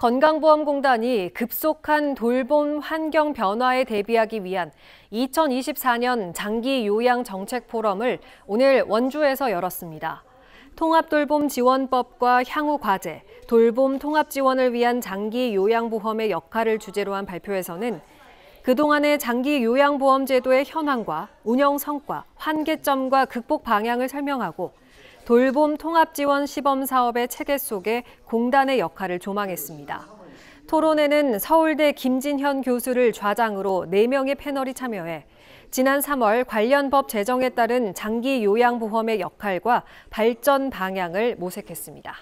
건강보험공단이 급속한 돌봄 환경 변화에 대비하기 위한 2024년 장기 요양 정책 포럼을 오늘 원주에서 열었습니다. 통합돌봄 지원법과 향후 과제, 돌봄 통합 지원을 위한 장기 요양보험의 역할을 주제로 한 발표에서는 그동안의 장기 요양보험 제도의 현황과 운영 성과, 환계점과 극복 방향을 설명하고 돌봄 통합 지원 시범 사업의 체계 속에 공단의 역할을 조망했습니다. 토론에는 서울대 김진현 교수를 좌장으로 4명의 패널이 참여해 지난 3월 관련 법 제정에 따른 장기 요양보험의 역할과 발전 방향을 모색했습니다.